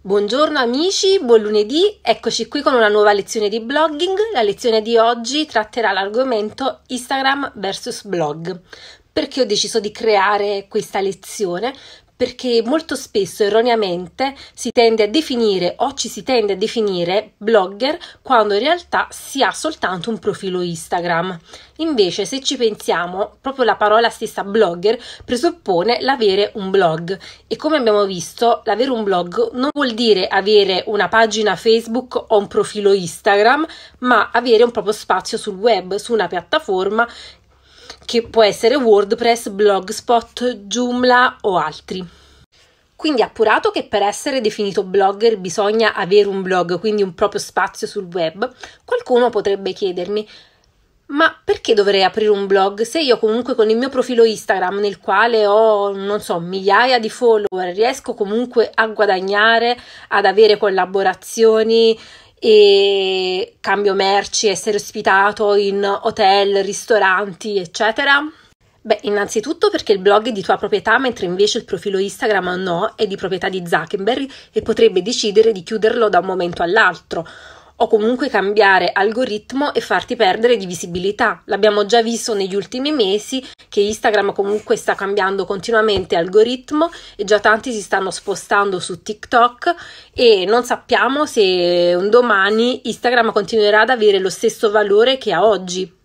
Buongiorno amici, buon lunedì, eccoci qui con una nuova lezione di blogging. La lezione di oggi tratterà l'argomento Instagram vs blog. Perché ho deciso di creare questa lezione? perché molto spesso erroneamente si tende a definire o ci si tende a definire blogger quando in realtà si ha soltanto un profilo Instagram. Invece, se ci pensiamo, proprio la parola stessa blogger presuppone l'avere un blog e come abbiamo visto, l'avere un blog non vuol dire avere una pagina Facebook o un profilo Instagram, ma avere un proprio spazio sul web, su una piattaforma che può essere WordPress, Blogspot, Joomla o altri. Quindi appurato che per essere definito blogger bisogna avere un blog, quindi un proprio spazio sul web, qualcuno potrebbe chiedermi ma perché dovrei aprire un blog se io comunque con il mio profilo Instagram nel quale ho, non so, migliaia di follower, riesco comunque a guadagnare, ad avere collaborazioni e cambio merci, essere ospitato in hotel, ristoranti, eccetera? Beh, innanzitutto perché il blog è di tua proprietà, mentre invece il profilo Instagram no, è di proprietà di Zuckerberg e potrebbe decidere di chiuderlo da un momento all'altro o comunque cambiare algoritmo e farti perdere di visibilità. L'abbiamo già visto negli ultimi mesi che Instagram comunque sta cambiando continuamente algoritmo e già tanti si stanno spostando su TikTok e non sappiamo se un domani Instagram continuerà ad avere lo stesso valore che ha oggi.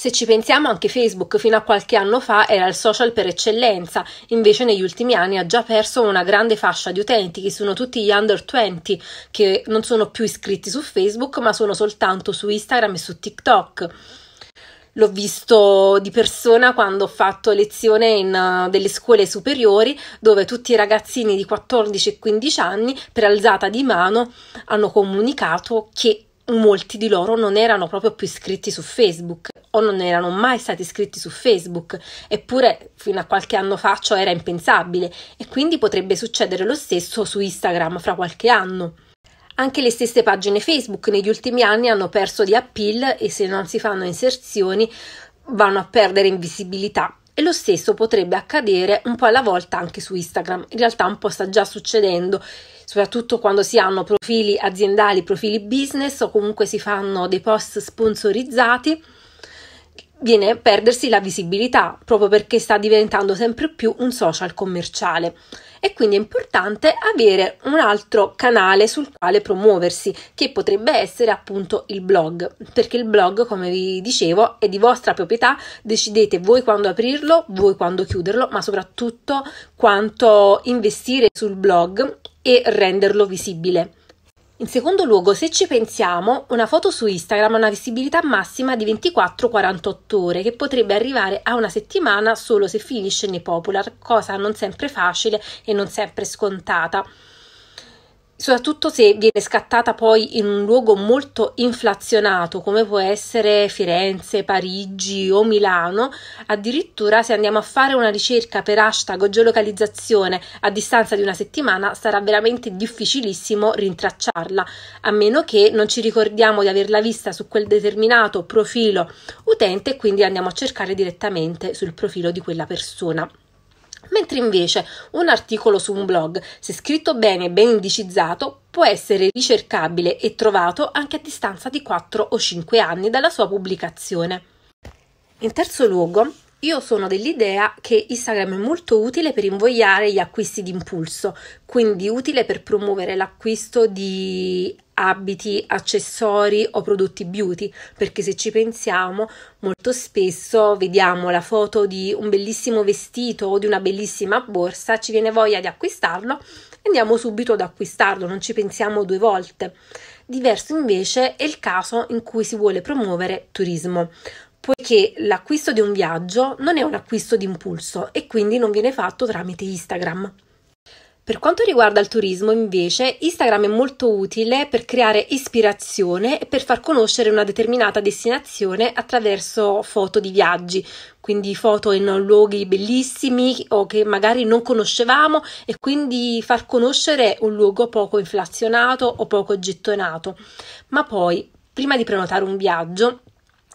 Se ci pensiamo anche Facebook fino a qualche anno fa era il social per eccellenza, invece negli ultimi anni ha già perso una grande fascia di utenti che sono tutti gli under 20 che non sono più iscritti su Facebook ma sono soltanto su Instagram e su TikTok. L'ho visto di persona quando ho fatto lezione in uh, delle scuole superiori dove tutti i ragazzini di 14 e 15 anni per alzata di mano hanno comunicato che molti di loro non erano proprio più iscritti su Facebook o non erano mai stati iscritti su Facebook, eppure fino a qualche anno fa ciò era impensabile e quindi potrebbe succedere lo stesso su Instagram fra qualche anno. Anche le stesse pagine Facebook negli ultimi anni hanno perso di appeal e se non si fanno inserzioni vanno a perdere invisibilità e lo stesso potrebbe accadere un po' alla volta anche su Instagram. In realtà un po' sta già succedendo, soprattutto quando si hanno profili aziendali, profili business o comunque si fanno dei post sponsorizzati viene a perdersi la visibilità proprio perché sta diventando sempre più un social commerciale e quindi è importante avere un altro canale sul quale promuoversi, che potrebbe essere appunto il blog, perché il blog, come vi dicevo, è di vostra proprietà, decidete voi quando aprirlo, voi quando chiuderlo, ma soprattutto quanto investire sul blog e renderlo visibile. In secondo luogo, se ci pensiamo, una foto su Instagram ha una visibilità massima di 24-48 ore, che potrebbe arrivare a una settimana solo se finisce nei popular, cosa non sempre facile e non sempre scontata soprattutto se viene scattata poi in un luogo molto inflazionato come può essere Firenze, Parigi o Milano, addirittura se andiamo a fare una ricerca per hashtag o geolocalizzazione a distanza di una settimana sarà veramente difficilissimo rintracciarla, a meno che non ci ricordiamo di averla vista su quel determinato profilo utente e quindi andiamo a cercare direttamente sul profilo di quella persona. Mentre invece un articolo su un blog, se scritto bene e ben indicizzato, può essere ricercabile e trovato anche a distanza di 4 o 5 anni dalla sua pubblicazione. In terzo luogo, io sono dell'idea che Instagram è molto utile per invogliare gli acquisti d'impulso, quindi utile per promuovere l'acquisto di abiti, accessori o prodotti beauty, perché se ci pensiamo molto spesso vediamo la foto di un bellissimo vestito o di una bellissima borsa, ci viene voglia di acquistarlo, e andiamo subito ad acquistarlo, non ci pensiamo due volte. Diverso invece è il caso in cui si vuole promuovere turismo poiché l'acquisto di un viaggio non è un acquisto d'impulso e quindi non viene fatto tramite Instagram. Per quanto riguarda il turismo, invece, Instagram è molto utile per creare ispirazione e per far conoscere una determinata destinazione attraverso foto di viaggi, quindi foto in luoghi bellissimi o che magari non conoscevamo e quindi far conoscere un luogo poco inflazionato o poco gettonato. Ma poi, prima di prenotare un viaggio,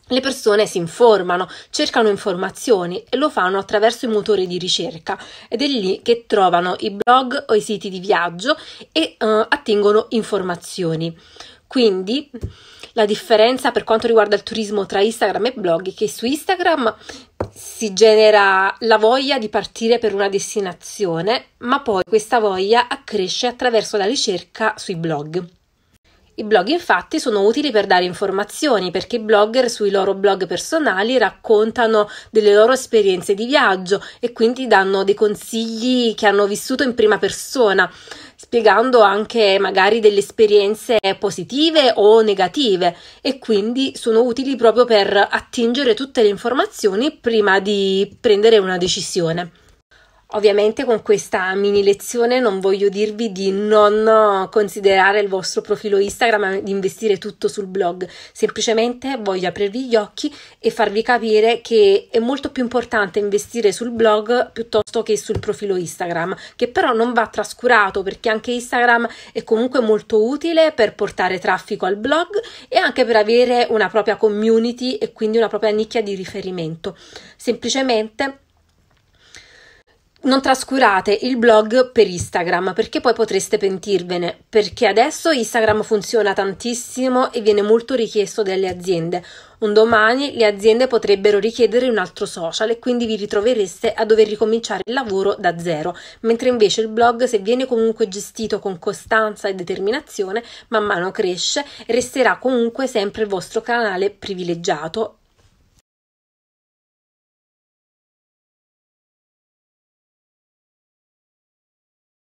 le persone si informano, cercano informazioni e lo fanno attraverso i motori di ricerca ed è lì che trovano i blog o i siti di viaggio e uh, attingono informazioni. Quindi la differenza per quanto riguarda il turismo tra Instagram e blog è che su Instagram si genera la voglia di partire per una destinazione, ma poi questa voglia accresce attraverso la ricerca sui blog. I blog infatti sono utili per dare informazioni perché i blogger sui loro blog personali raccontano delle loro esperienze di viaggio e quindi danno dei consigli che hanno vissuto in prima persona, spiegando anche magari delle esperienze positive o negative e quindi sono utili proprio per attingere tutte le informazioni prima di prendere una decisione. Ovviamente con questa mini lezione non voglio dirvi di non considerare il vostro profilo Instagram e di investire tutto sul blog, semplicemente voglio aprirvi gli occhi e farvi capire che è molto più importante investire sul blog piuttosto che sul profilo Instagram, che però non va trascurato perché anche Instagram è comunque molto utile per portare traffico al blog e anche per avere una propria community e quindi una propria nicchia di riferimento. Semplicemente non trascurate il blog per Instagram perché poi potreste pentirvene, perché adesso Instagram funziona tantissimo e viene molto richiesto dalle aziende. Un domani le aziende potrebbero richiedere un altro social e quindi vi ritrovereste a dover ricominciare il lavoro da zero, mentre invece il blog, se viene comunque gestito con costanza e determinazione, man mano cresce, resterà comunque sempre il vostro canale privilegiato